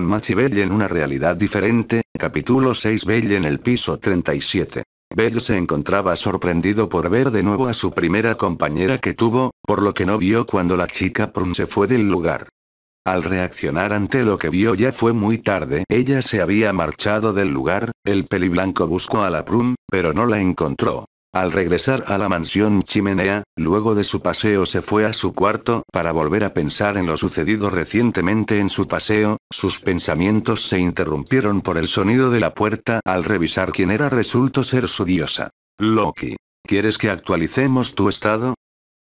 Machi Bell en una realidad diferente, capítulo 6 Bell en el piso 37. Bell se encontraba sorprendido por ver de nuevo a su primera compañera que tuvo, por lo que no vio cuando la chica Prun se fue del lugar. Al reaccionar ante lo que vio ya fue muy tarde, ella se había marchado del lugar, el peliblanco buscó a la Prun, pero no la encontró. Al regresar a la mansión chimenea, luego de su paseo se fue a su cuarto para volver a pensar en lo sucedido recientemente en su paseo, sus pensamientos se interrumpieron por el sonido de la puerta al revisar quién era resultó ser su diosa. Loki. ¿Quieres que actualicemos tu estado?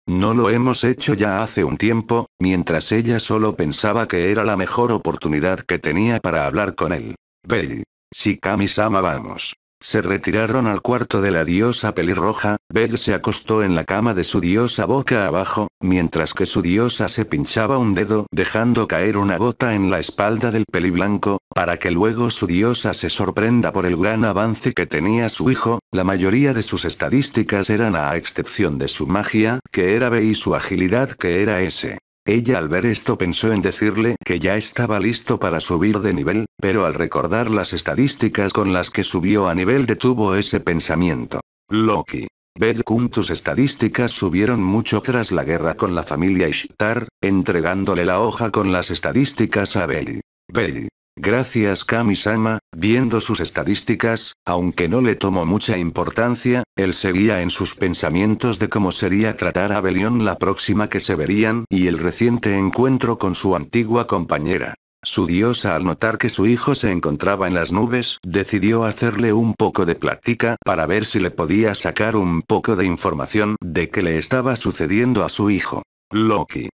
No lo hemos hecho ya hace un tiempo, mientras ella solo pensaba que era la mejor oportunidad que tenía para hablar con él. Bell. Si Kami-sama vamos. Se retiraron al cuarto de la diosa pelirroja, Bell se acostó en la cama de su diosa boca abajo, mientras que su diosa se pinchaba un dedo dejando caer una gota en la espalda del peliblanco, para que luego su diosa se sorprenda por el gran avance que tenía su hijo, la mayoría de sus estadísticas eran a excepción de su magia, que era B y su agilidad que era S. Ella al ver esto pensó en decirle que ya estaba listo para subir de nivel, pero al recordar las estadísticas con las que subió a nivel detuvo ese pensamiento. Loki. Bell tus estadísticas subieron mucho tras la guerra con la familia Ishtar, entregándole la hoja con las estadísticas a Bell. Bell. Gracias Kami-sama, viendo sus estadísticas, aunque no le tomó mucha importancia, él seguía en sus pensamientos de cómo sería tratar a Belión la próxima que se verían y el reciente encuentro con su antigua compañera. Su diosa al notar que su hijo se encontraba en las nubes, decidió hacerle un poco de plática para ver si le podía sacar un poco de información de qué le estaba sucediendo a su hijo. Loki.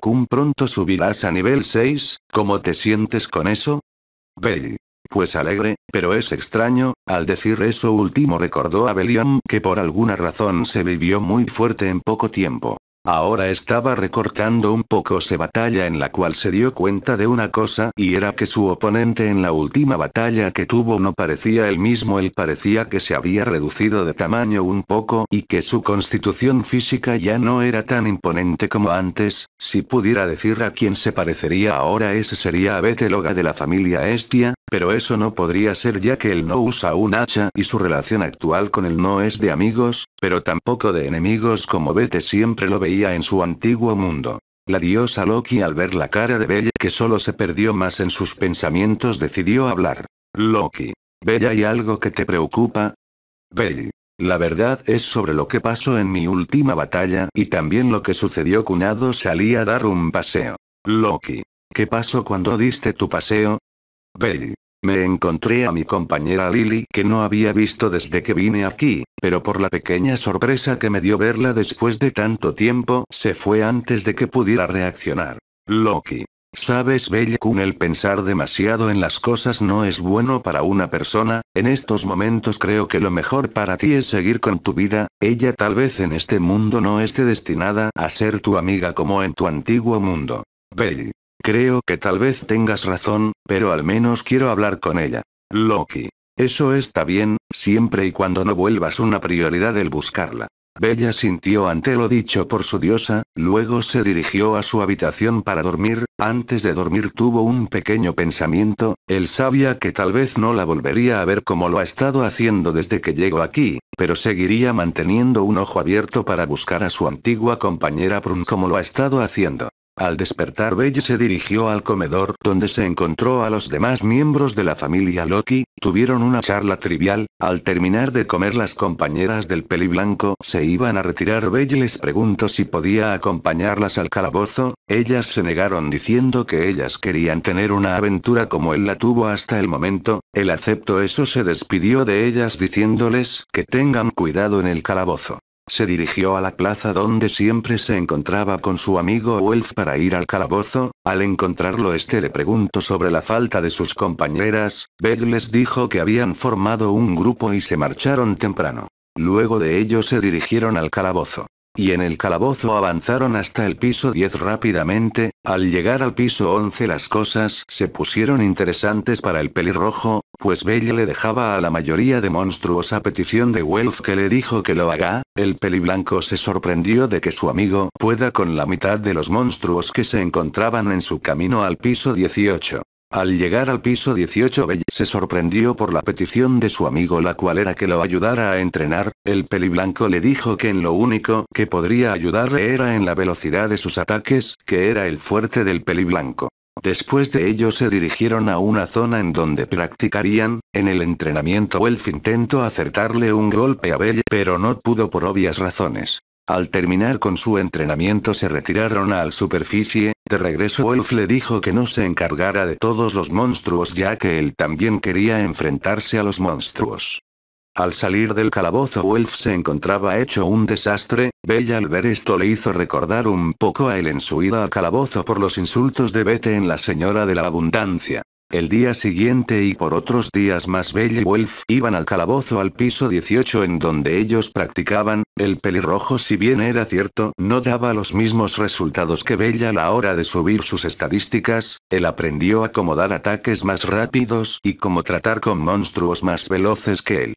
Kun pronto subirás a nivel 6, ¿cómo te sientes con eso? Bell. Pues alegre, pero es extraño, al decir eso último recordó a Beliam que por alguna razón se vivió muy fuerte en poco tiempo. Ahora estaba recortando un poco se batalla en la cual se dio cuenta de una cosa y era que su oponente en la última batalla que tuvo no parecía el mismo él parecía que se había reducido de tamaño un poco y que su constitución física ya no era tan imponente como antes, si pudiera decir a quién se parecería ahora ese sería a Beteloga de la familia Estia, pero eso no podría ser ya que él no usa un hacha y su relación actual con él no es de amigos, pero tampoco de enemigos como Bete siempre lo veía en su antiguo mundo. La diosa Loki al ver la cara de Bella que solo se perdió más en sus pensamientos decidió hablar. Loki. Bella hay algo que te preocupa? Bell. La verdad es sobre lo que pasó en mi última batalla y también lo que sucedió Cunado salía a dar un paseo. Loki. ¿Qué pasó cuando diste tu paseo? Bell. Me encontré a mi compañera Lily que no había visto desde que vine aquí, pero por la pequeña sorpresa que me dio verla después de tanto tiempo, se fue antes de que pudiera reaccionar. Loki. Sabes, Belle Kun, el pensar demasiado en las cosas no es bueno para una persona, en estos momentos creo que lo mejor para ti es seguir con tu vida, ella tal vez en este mundo no esté destinada a ser tu amiga como en tu antiguo mundo. Bell. Creo que tal vez tengas razón, pero al menos quiero hablar con ella. Loki. Eso está bien, siempre y cuando no vuelvas una prioridad el buscarla. Bella sintió ante lo dicho por su diosa, luego se dirigió a su habitación para dormir, antes de dormir tuvo un pequeño pensamiento, él sabía que tal vez no la volvería a ver como lo ha estado haciendo desde que llegó aquí, pero seguiría manteniendo un ojo abierto para buscar a su antigua compañera Prun como lo ha estado haciendo. Al despertar Belle se dirigió al comedor donde se encontró a los demás miembros de la familia Loki, tuvieron una charla trivial, al terminar de comer las compañeras del peli blanco se iban a retirar Belle les preguntó si podía acompañarlas al calabozo, ellas se negaron diciendo que ellas querían tener una aventura como él la tuvo hasta el momento, él aceptó eso se despidió de ellas diciéndoles que tengan cuidado en el calabozo. Se dirigió a la plaza donde siempre se encontraba con su amigo Wolf para ir al calabozo. Al encontrarlo, este le preguntó sobre la falta de sus compañeras. Bell les dijo que habían formado un grupo y se marcharon temprano. Luego de ello se dirigieron al calabozo y en el calabozo avanzaron hasta el piso 10 rápidamente, al llegar al piso 11 las cosas se pusieron interesantes para el pelirrojo, pues Belle le dejaba a la mayoría de monstruos a petición de wolf que le dijo que lo haga, el peliblanco se sorprendió de que su amigo pueda con la mitad de los monstruos que se encontraban en su camino al piso 18. Al llegar al piso 18 Bell se sorprendió por la petición de su amigo la cual era que lo ayudara a entrenar, el peliblanco le dijo que en lo único que podría ayudarle era en la velocidad de sus ataques, que era el fuerte del peliblanco. Después de ello se dirigieron a una zona en donde practicarían, en el entrenamiento Wolf intentó acertarle un golpe a Bell pero no pudo por obvias razones. Al terminar con su entrenamiento se retiraron a la superficie, de regreso Wolf le dijo que no se encargara de todos los monstruos ya que él también quería enfrentarse a los monstruos. Al salir del calabozo Wolf se encontraba hecho un desastre, Bella al ver esto le hizo recordar un poco a él en su ida al calabozo por los insultos de Bete en la Señora de la Abundancia. El día siguiente y por otros días más Belle y Wolf iban al calabozo al piso 18 en donde ellos practicaban, el pelirrojo si bien era cierto no daba los mismos resultados que Bella. a la hora de subir sus estadísticas, él aprendió a acomodar ataques más rápidos y cómo tratar con monstruos más veloces que él.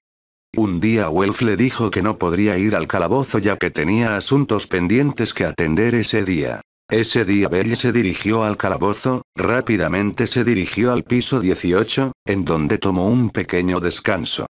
Un día Wolf le dijo que no podría ir al calabozo ya que tenía asuntos pendientes que atender ese día. Ese día Belle se dirigió al calabozo, rápidamente se dirigió al piso 18, en donde tomó un pequeño descanso.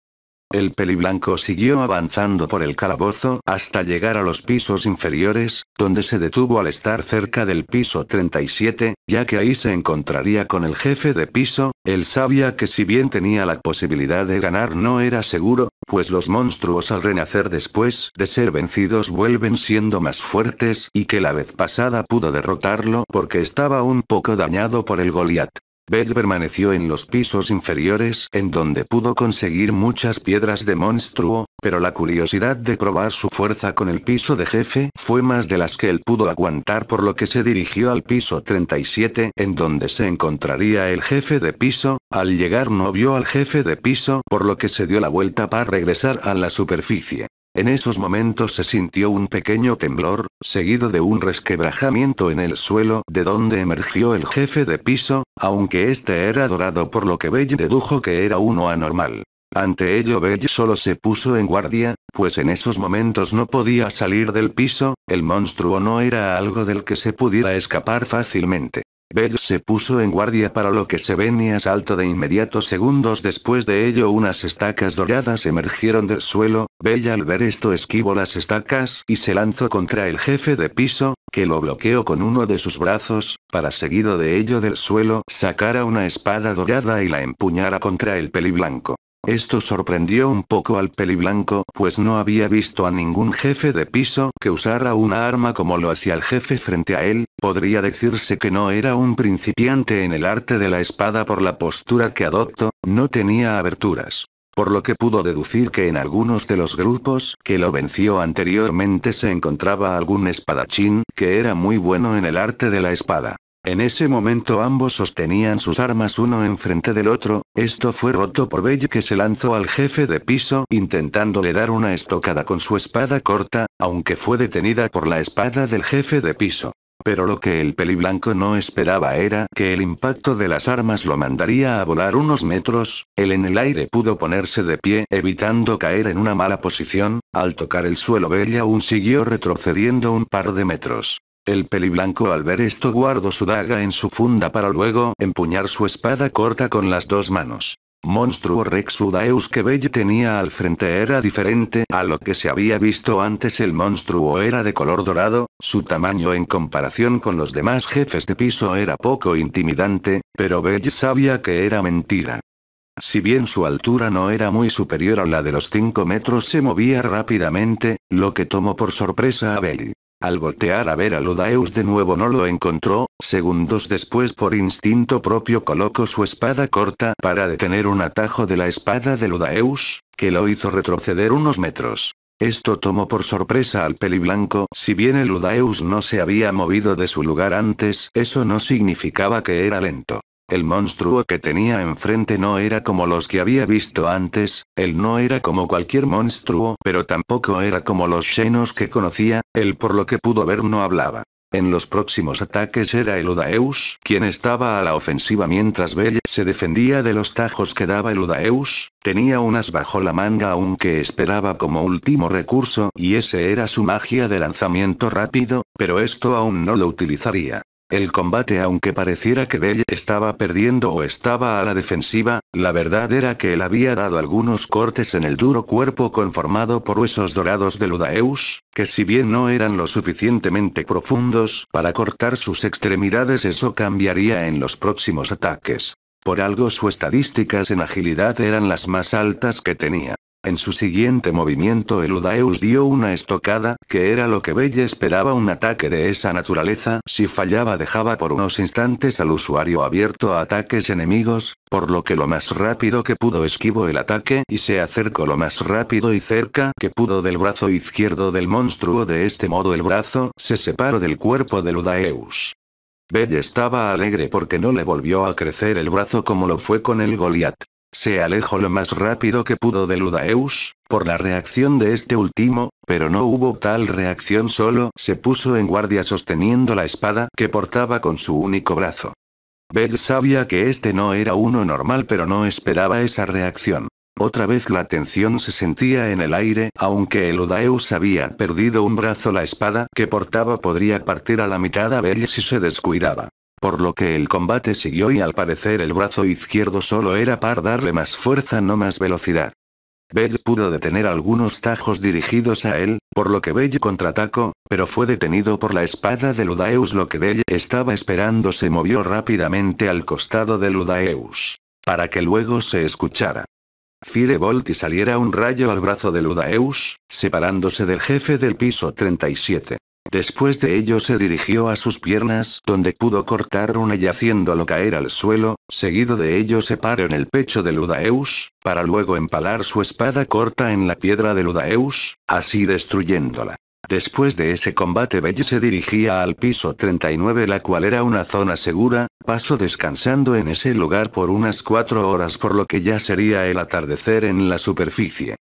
El peliblanco siguió avanzando por el calabozo hasta llegar a los pisos inferiores, donde se detuvo al estar cerca del piso 37, ya que ahí se encontraría con el jefe de piso, él sabía que si bien tenía la posibilidad de ganar no era seguro, pues los monstruos al renacer después de ser vencidos vuelven siendo más fuertes y que la vez pasada pudo derrotarlo porque estaba un poco dañado por el Goliath. Bell permaneció en los pisos inferiores, en donde pudo conseguir muchas piedras de monstruo, pero la curiosidad de probar su fuerza con el piso de jefe fue más de las que él pudo aguantar por lo que se dirigió al piso 37, en donde se encontraría el jefe de piso, al llegar no vio al jefe de piso por lo que se dio la vuelta para regresar a la superficie. En esos momentos se sintió un pequeño temblor, seguido de un resquebrajamiento en el suelo de donde emergió el jefe de piso, aunque este era dorado por lo que Belle dedujo que era uno anormal. Ante ello Belle solo se puso en guardia, pues en esos momentos no podía salir del piso, el monstruo no era algo del que se pudiera escapar fácilmente. Bell se puso en guardia para lo que se venía salto de inmediato. Segundos después de ello, unas estacas doradas emergieron del suelo. Bell al ver esto esquivó las estacas y se lanzó contra el jefe de piso, que lo bloqueó con uno de sus brazos, para seguido de ello del suelo sacara una espada dorada y la empuñara contra el peli blanco. Esto sorprendió un poco al peli blanco pues no había visto a ningún jefe de piso que usara una arma como lo hacía el jefe frente a él, Podría decirse que no era un principiante en el arte de la espada por la postura que adoptó, no tenía aberturas. Por lo que pudo deducir que en algunos de los grupos que lo venció anteriormente se encontraba algún espadachín que era muy bueno en el arte de la espada. En ese momento ambos sostenían sus armas uno enfrente del otro, esto fue roto por Bello que se lanzó al jefe de piso intentándole dar una estocada con su espada corta, aunque fue detenida por la espada del jefe de piso. Pero lo que el peliblanco no esperaba era que el impacto de las armas lo mandaría a volar unos metros, él en el aire pudo ponerse de pie evitando caer en una mala posición, al tocar el suelo Bella aún siguió retrocediendo un par de metros. El peliblanco al ver esto guardó su daga en su funda para luego empuñar su espada corta con las dos manos monstruo Rexudaeus que Bell tenía al frente era diferente a lo que se había visto antes. El monstruo era de color dorado, su tamaño en comparación con los demás jefes de piso era poco intimidante, pero Bell sabía que era mentira. Si bien su altura no era muy superior a la de los 5 metros se movía rápidamente, lo que tomó por sorpresa a Bell. Al voltear a ver a Ludaeus de nuevo no lo encontró, segundos después por instinto propio colocó su espada corta para detener un atajo de la espada de Ludaeus, que lo hizo retroceder unos metros. Esto tomó por sorpresa al peliblanco, si bien el Ludaeus no se había movido de su lugar antes, eso no significaba que era lento. El monstruo que tenía enfrente no era como los que había visto antes, él no era como cualquier monstruo, pero tampoco era como los xenos que conocía, él por lo que pudo ver no hablaba. En los próximos ataques era el Udaeus quien estaba a la ofensiva mientras Belle se defendía de los tajos que daba el Udaeus, tenía unas bajo la manga aunque esperaba como último recurso y ese era su magia de lanzamiento rápido, pero esto aún no lo utilizaría. El combate aunque pareciera que Bell estaba perdiendo o estaba a la defensiva, la verdad era que él había dado algunos cortes en el duro cuerpo conformado por huesos dorados de Ludaeus, que si bien no eran lo suficientemente profundos para cortar sus extremidades eso cambiaría en los próximos ataques. Por algo su estadísticas en agilidad eran las más altas que tenía. En su siguiente movimiento el Udaeus dio una estocada, que era lo que Belle esperaba un ataque de esa naturaleza, si fallaba dejaba por unos instantes al usuario abierto a ataques enemigos, por lo que lo más rápido que pudo esquivó el ataque y se acercó lo más rápido y cerca que pudo del brazo izquierdo del monstruo de este modo el brazo se separó del cuerpo del Udaeus. Belle estaba alegre porque no le volvió a crecer el brazo como lo fue con el Goliat. Se alejó lo más rápido que pudo de Ludaeus, por la reacción de este último, pero no hubo tal reacción solo se puso en guardia sosteniendo la espada que portaba con su único brazo. Bell sabía que este no era uno normal pero no esperaba esa reacción. Otra vez la tensión se sentía en el aire, aunque el Udaeus había perdido un brazo la espada que portaba podría partir a la mitad a Bell si se descuidaba. Por lo que el combate siguió y al parecer el brazo izquierdo solo era para darle más fuerza no más velocidad. Bell pudo detener algunos tajos dirigidos a él, por lo que Bell contraatacó, pero fue detenido por la espada de Ludaeus. Lo que Bell estaba esperando se movió rápidamente al costado de Ludaeus. Para que luego se escuchara. Firebolt y saliera un rayo al brazo de Ludaeus, separándose del jefe del piso 37. Después de ello se dirigió a sus piernas, donde pudo cortar una y haciéndolo caer al suelo, seguido de ello se paró en el pecho de Ludaeus, para luego empalar su espada corta en la piedra de Ludaeus, así destruyéndola. Después de ese combate Bell se dirigía al piso 39 la cual era una zona segura, pasó descansando en ese lugar por unas cuatro horas por lo que ya sería el atardecer en la superficie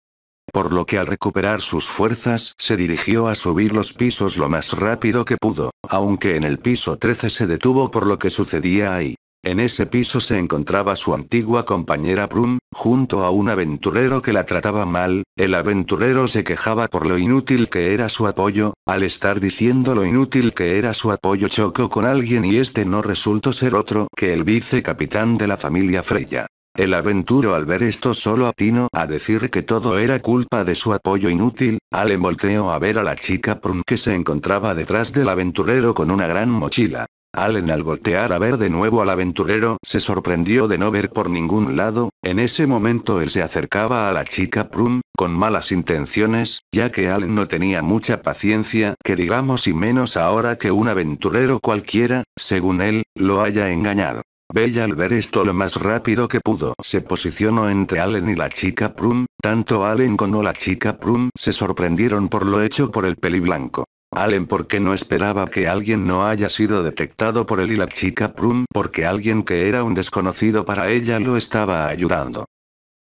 por lo que al recuperar sus fuerzas se dirigió a subir los pisos lo más rápido que pudo, aunque en el piso 13 se detuvo por lo que sucedía ahí. En ese piso se encontraba su antigua compañera Prum, junto a un aventurero que la trataba mal, el aventurero se quejaba por lo inútil que era su apoyo, al estar diciendo lo inútil que era su apoyo chocó con alguien y este no resultó ser otro que el vicecapitán de la familia Freya. El aventurero, al ver esto solo atino a decir que todo era culpa de su apoyo inútil, Allen volteó a ver a la chica Prun que se encontraba detrás del aventurero con una gran mochila. Allen al voltear a ver de nuevo al aventurero se sorprendió de no ver por ningún lado, en ese momento él se acercaba a la chica Prun, con malas intenciones, ya que Allen no tenía mucha paciencia, que digamos y menos ahora que un aventurero cualquiera, según él, lo haya engañado. Bella al ver esto lo más rápido que pudo se posicionó entre Allen y la chica Prum, tanto Allen como la chica Prum se sorprendieron por lo hecho por el peli blanco. Allen porque no esperaba que alguien no haya sido detectado por él y la chica Prum porque alguien que era un desconocido para ella lo estaba ayudando.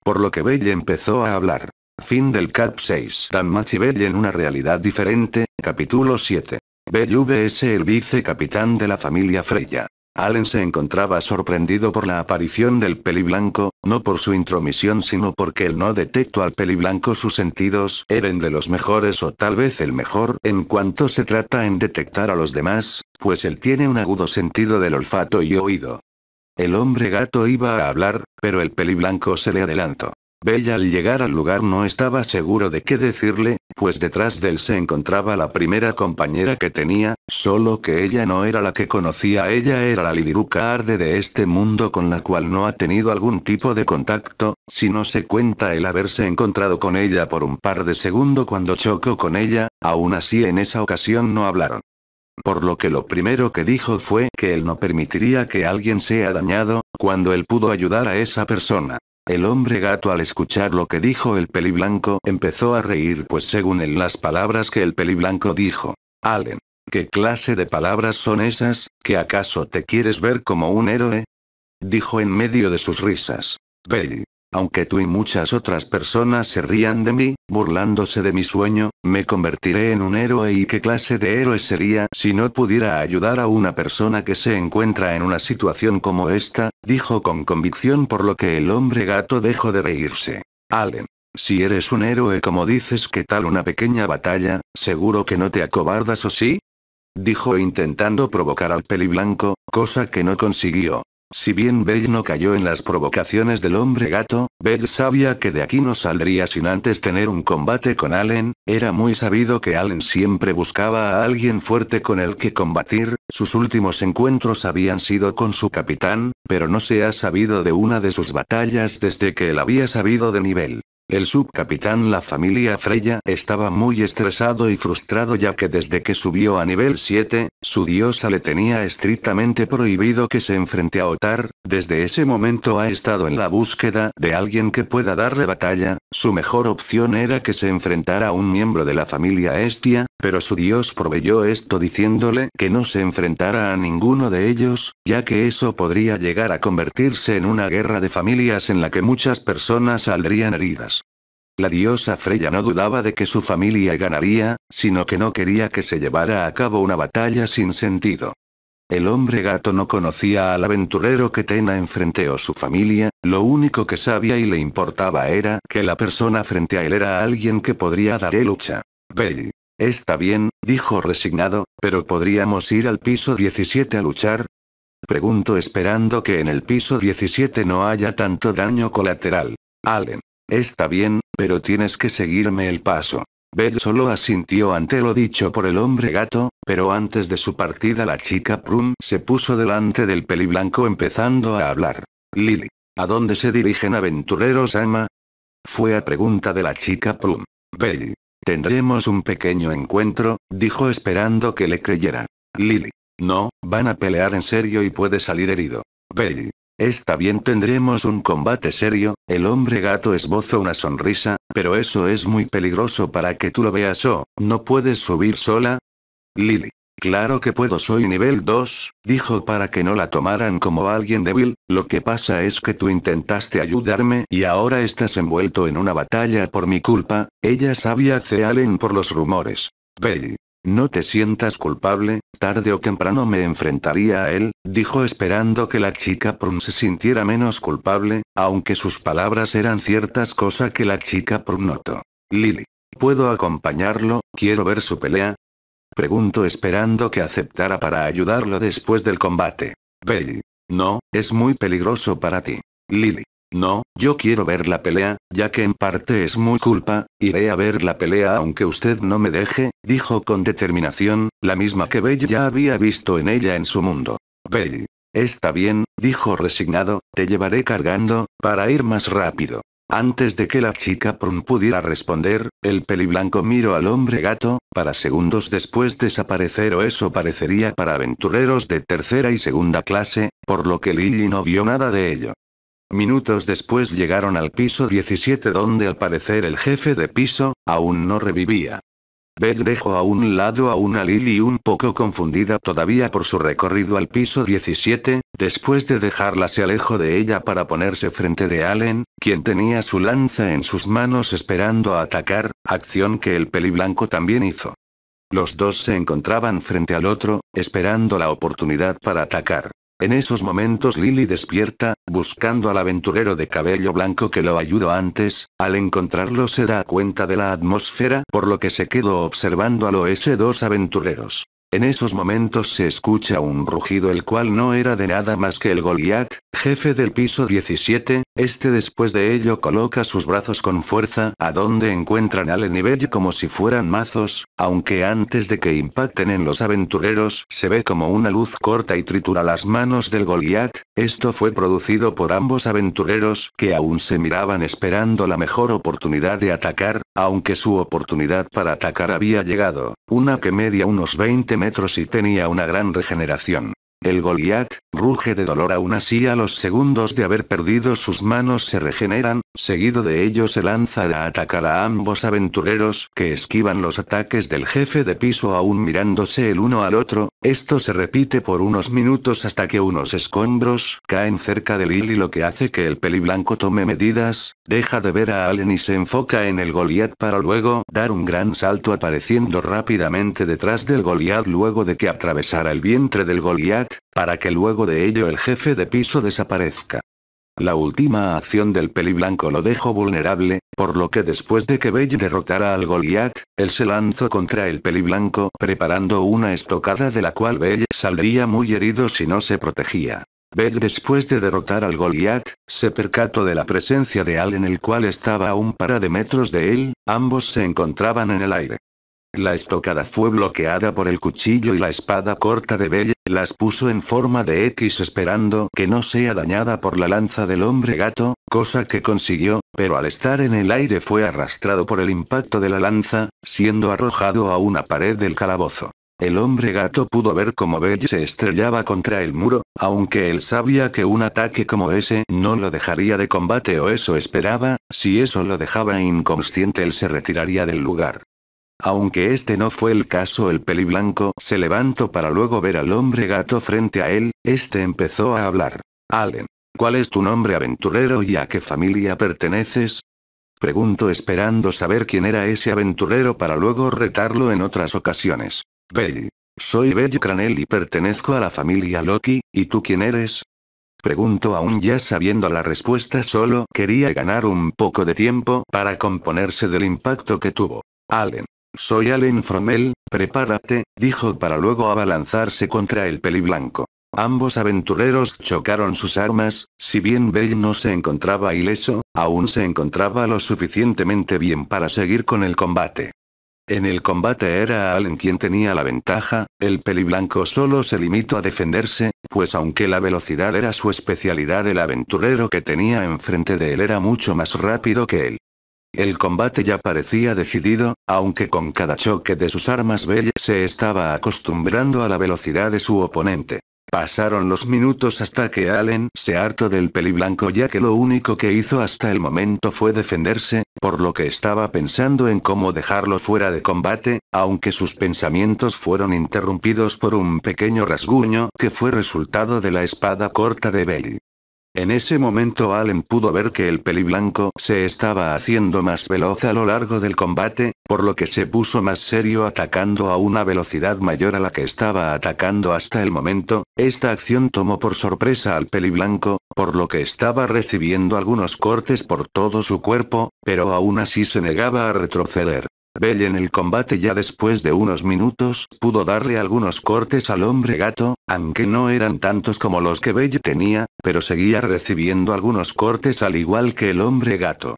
Por lo que Bella empezó a hablar. Fin del Cap 6. Dan Machi Bella en una realidad diferente, capítulo 7. Bell vs el vicecapitán de la familia Freya. Allen se encontraba sorprendido por la aparición del peli blanco, no por su intromisión sino porque él no detectó al peli blanco sus sentidos eran de los mejores o tal vez el mejor en cuanto se trata en detectar a los demás, pues él tiene un agudo sentido del olfato y oído. El hombre gato iba a hablar, pero el peli blanco se le adelantó. Bella al llegar al lugar no estaba seguro de qué decirle, pues detrás de él se encontraba la primera compañera que tenía, solo que ella no era la que conocía, ella era la Lidiruca Arde de este mundo con la cual no ha tenido algún tipo de contacto, si no se cuenta el haberse encontrado con ella por un par de segundos cuando chocó con ella, aún así en esa ocasión no hablaron. Por lo que lo primero que dijo fue que él no permitiría que alguien sea dañado, cuando él pudo ayudar a esa persona. El hombre gato al escuchar lo que dijo el peli blanco empezó a reír pues según en las palabras que el peli blanco dijo. Allen, ¿qué clase de palabras son esas, que acaso te quieres ver como un héroe? Dijo en medio de sus risas. Bell, aunque tú y muchas otras personas se rían de mí, burlándose de mi sueño, me convertiré en un héroe y qué clase de héroe sería si no pudiera ayudar a una persona que se encuentra en una situación como esta, dijo con convicción por lo que el hombre gato dejó de reírse. Allen. Si eres un héroe como dices que tal una pequeña batalla, seguro que no te acobardas o sí? Dijo intentando provocar al peliblanco, cosa que no consiguió. Si bien Bell no cayó en las provocaciones del hombre gato, Bell sabía que de aquí no saldría sin antes tener un combate con Allen, era muy sabido que Allen siempre buscaba a alguien fuerte con el que combatir, sus últimos encuentros habían sido con su capitán, pero no se ha sabido de una de sus batallas desde que él había sabido de nivel. El subcapitán La familia Freya estaba muy estresado y frustrado ya que desde que subió a nivel 7, su diosa le tenía estrictamente prohibido que se enfrente a Otar, desde ese momento ha estado en la búsqueda de alguien que pueda darle batalla, su mejor opción era que se enfrentara a un miembro de la familia Estia, pero su dios proveyó esto diciéndole que no se enfrentara a ninguno de ellos, ya que eso podría llegar a convertirse en una guerra de familias en la que muchas personas saldrían heridas. La diosa Freya no dudaba de que su familia ganaría, sino que no quería que se llevara a cabo una batalla sin sentido. El hombre gato no conocía al aventurero que Tena enfrente o su familia, lo único que sabía y le importaba era que la persona frente a él era alguien que podría darle lucha. Bell. Está bien, dijo resignado, pero ¿podríamos ir al piso 17 a luchar? Pregunto esperando que en el piso 17 no haya tanto daño colateral. Allen. Está bien, pero tienes que seguirme el paso. Bell solo asintió ante lo dicho por el hombre gato, pero antes de su partida la chica Prum se puso delante del peliblanco empezando a hablar. Lily, ¿a dónde se dirigen aventureros ama? Fue a pregunta de la chica Prum. Bell, tendremos un pequeño encuentro, dijo esperando que le creyera. Lily, no, van a pelear en serio y puede salir herido. Bell, Está bien tendremos un combate serio, el hombre gato esboza una sonrisa, pero eso es muy peligroso para que tú lo veas oh, ¿no puedes subir sola? Lily. Claro que puedo, soy nivel 2, dijo para que no la tomaran como alguien débil, lo que pasa es que tú intentaste ayudarme y ahora estás envuelto en una batalla por mi culpa, ella sabía Allen por los rumores. Bell, no te sientas culpable, tarde o temprano me enfrentaría a él, dijo esperando que la chica Prun se sintiera menos culpable, aunque sus palabras eran ciertas cosa que la chica Prun notó. Lily. ¿Puedo acompañarlo? Quiero ver su pelea. Pregunto esperando que aceptara para ayudarlo después del combate. Bell. No, es muy peligroso para ti. Lily. No, yo quiero ver la pelea, ya que en parte es muy culpa, iré a ver la pelea aunque usted no me deje, dijo con determinación, la misma que Bell ya había visto en ella en su mundo. Bell. Está bien, dijo resignado, te llevaré cargando, para ir más rápido. Antes de que la chica Prun pudiera responder, el peliblanco miró al hombre gato, para segundos después desaparecer o eso parecería para aventureros de tercera y segunda clase, por lo que Lily no vio nada de ello. Minutos después llegaron al piso 17 donde al parecer el jefe de piso, aún no revivía. Bed dejó a un lado a una Lily un poco confundida todavía por su recorrido al piso 17, después de dejarla se alejó de ella para ponerse frente de Allen, quien tenía su lanza en sus manos esperando a atacar, acción que el peliblanco también hizo. Los dos se encontraban frente al otro, esperando la oportunidad para atacar. En esos momentos Lily despierta, buscando al aventurero de cabello blanco que lo ayudó antes, al encontrarlo se da cuenta de la atmósfera por lo que se quedó observando a los dos aventureros. En esos momentos se escucha un rugido el cual no era de nada más que el Goliat, jefe del piso 17, este después de ello coloca sus brazos con fuerza a donde encuentran al nivel como si fueran mazos, aunque antes de que impacten en los aventureros se ve como una luz corta y tritura las manos del Goliat, esto fue producido por ambos aventureros que aún se miraban esperando la mejor oportunidad de atacar, aunque su oportunidad para atacar había llegado, una que media unos 20 metros y tenía una gran regeneración. El Goliat, ruge de dolor aún así a los segundos de haber perdido sus manos se regeneran, seguido de ello se lanza a atacar a ambos aventureros que esquivan los ataques del jefe de piso aún mirándose el uno al otro, esto se repite por unos minutos hasta que unos escombros caen cerca de Lily lo que hace que el peli blanco tome medidas, deja de ver a Allen y se enfoca en el Goliat para luego dar un gran salto apareciendo rápidamente detrás del Goliat luego de que atravesara el vientre del Goliat para que luego de ello el jefe de piso desaparezca. La última acción del peli blanco lo dejó vulnerable, por lo que después de que Bell derrotara al Goliath, él se lanzó contra el peli blanco preparando una estocada de la cual Bell saldría muy herido si no se protegía. Bell después de derrotar al Goliath, se percató de la presencia de Al en el cual estaba a un par de metros de él, ambos se encontraban en el aire. La estocada fue bloqueada por el cuchillo y la espada corta de Belle, las puso en forma de X esperando que no sea dañada por la lanza del hombre gato, cosa que consiguió, pero al estar en el aire fue arrastrado por el impacto de la lanza, siendo arrojado a una pared del calabozo. El hombre gato pudo ver cómo Belle se estrellaba contra el muro, aunque él sabía que un ataque como ese no lo dejaría de combate o eso esperaba, si eso lo dejaba inconsciente él se retiraría del lugar. Aunque este no fue el caso, el peli blanco se levantó para luego ver al hombre gato frente a él, este empezó a hablar. Allen, ¿cuál es tu nombre aventurero y a qué familia perteneces? Preguntó esperando saber quién era ese aventurero para luego retarlo en otras ocasiones. Bell. Soy Bell Cranel y pertenezco a la familia Loki, ¿y tú quién eres? Preguntó aún ya sabiendo la respuesta solo quería ganar un poco de tiempo para componerse del impacto que tuvo. Allen, soy Allen Fromel, prepárate, dijo para luego abalanzarse contra el peliblanco. Ambos aventureros chocaron sus armas, si bien Bell no se encontraba ileso, aún se encontraba lo suficientemente bien para seguir con el combate. En el combate era Allen quien tenía la ventaja, el peliblanco solo se limitó a defenderse, pues aunque la velocidad era su especialidad el aventurero que tenía enfrente de él era mucho más rápido que él. El combate ya parecía decidido, aunque con cada choque de sus armas Bell se estaba acostumbrando a la velocidad de su oponente. Pasaron los minutos hasta que Allen se hartó del peli blanco ya que lo único que hizo hasta el momento fue defenderse, por lo que estaba pensando en cómo dejarlo fuera de combate, aunque sus pensamientos fueron interrumpidos por un pequeño rasguño que fue resultado de la espada corta de Bell. En ese momento Allen pudo ver que el peli blanco se estaba haciendo más veloz a lo largo del combate, por lo que se puso más serio atacando a una velocidad mayor a la que estaba atacando hasta el momento, esta acción tomó por sorpresa al peli blanco, por lo que estaba recibiendo algunos cortes por todo su cuerpo, pero aún así se negaba a retroceder. Bell en el combate ya después de unos minutos pudo darle algunos cortes al hombre gato, aunque no eran tantos como los que Bell tenía, pero seguía recibiendo algunos cortes al igual que el hombre gato.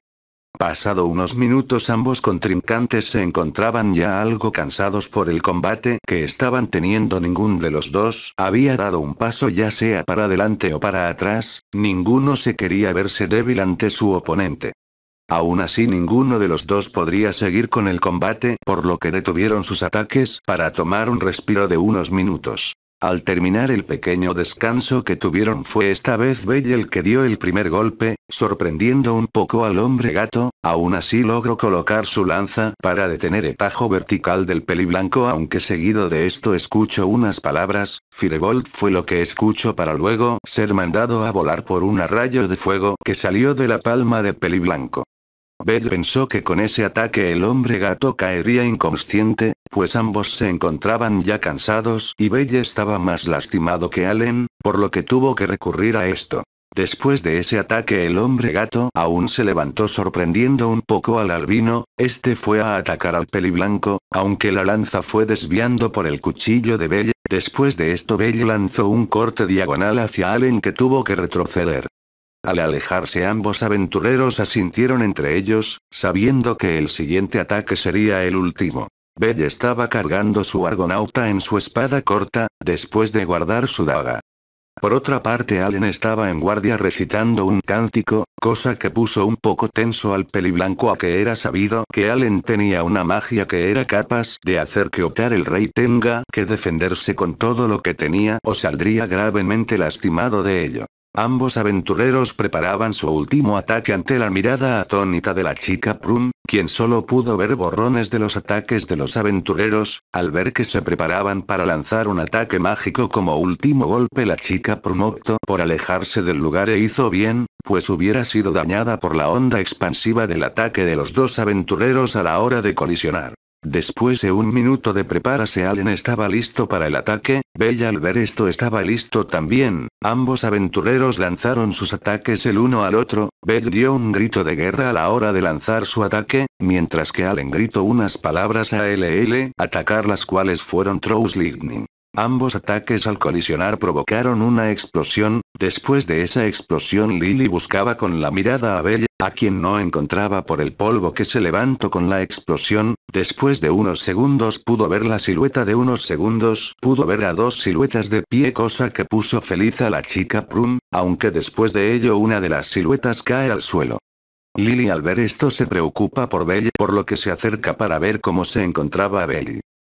Pasado unos minutos ambos contrincantes se encontraban ya algo cansados por el combate que estaban teniendo ningún de los dos había dado un paso ya sea para adelante o para atrás, ninguno se quería verse débil ante su oponente. Aún así ninguno de los dos podría seguir con el combate, por lo que detuvieron sus ataques para tomar un respiro de unos minutos. Al terminar el pequeño descanso que tuvieron fue esta vez Bell el que dio el primer golpe, sorprendiendo un poco al hombre gato, aún así logró colocar su lanza para detener el tajo vertical del peli blanco aunque seguido de esto escucho unas palabras, Firebolt fue lo que escucho para luego ser mandado a volar por un rayo de fuego que salió de la palma de blanco. Bell pensó que con ese ataque el hombre gato caería inconsciente, pues ambos se encontraban ya cansados y Belle estaba más lastimado que Allen, por lo que tuvo que recurrir a esto. Después de ese ataque el hombre gato aún se levantó sorprendiendo un poco al albino, este fue a atacar al peliblanco, aunque la lanza fue desviando por el cuchillo de Bell, después de esto Bell lanzó un corte diagonal hacia Allen que tuvo que retroceder. Al alejarse ambos aventureros asintieron entre ellos, sabiendo que el siguiente ataque sería el último. Bell estaba cargando su argonauta en su espada corta, después de guardar su daga. Por otra parte, Allen estaba en guardia recitando un cántico, cosa que puso un poco tenso al peliblanco a que era sabido que Allen tenía una magia que era capaz de hacer que optar el rey tenga que defenderse con todo lo que tenía o saldría gravemente lastimado de ello. Ambos aventureros preparaban su último ataque ante la mirada atónita de la chica Prum, quien solo pudo ver borrones de los ataques de los aventureros, al ver que se preparaban para lanzar un ataque mágico como último golpe la chica Prum optó por alejarse del lugar e hizo bien, pues hubiera sido dañada por la onda expansiva del ataque de los dos aventureros a la hora de colisionar. Después de un minuto de prepararse Allen estaba listo para el ataque, Bella al ver esto estaba listo también, ambos aventureros lanzaron sus ataques el uno al otro, Bell dio un grito de guerra a la hora de lanzar su ataque, mientras que Allen gritó unas palabras a LL, atacar las cuales fueron Trous Lightning. Ambos ataques al colisionar provocaron una explosión, después de esa explosión Lily buscaba con la mirada a Bella, a quien no encontraba por el polvo que se levantó con la explosión, después de unos segundos pudo ver la silueta de unos segundos, pudo ver a dos siluetas de pie cosa que puso feliz a la chica Prum, aunque después de ello una de las siluetas cae al suelo. Lily al ver esto se preocupa por Belle por lo que se acerca para ver cómo se encontraba Belle.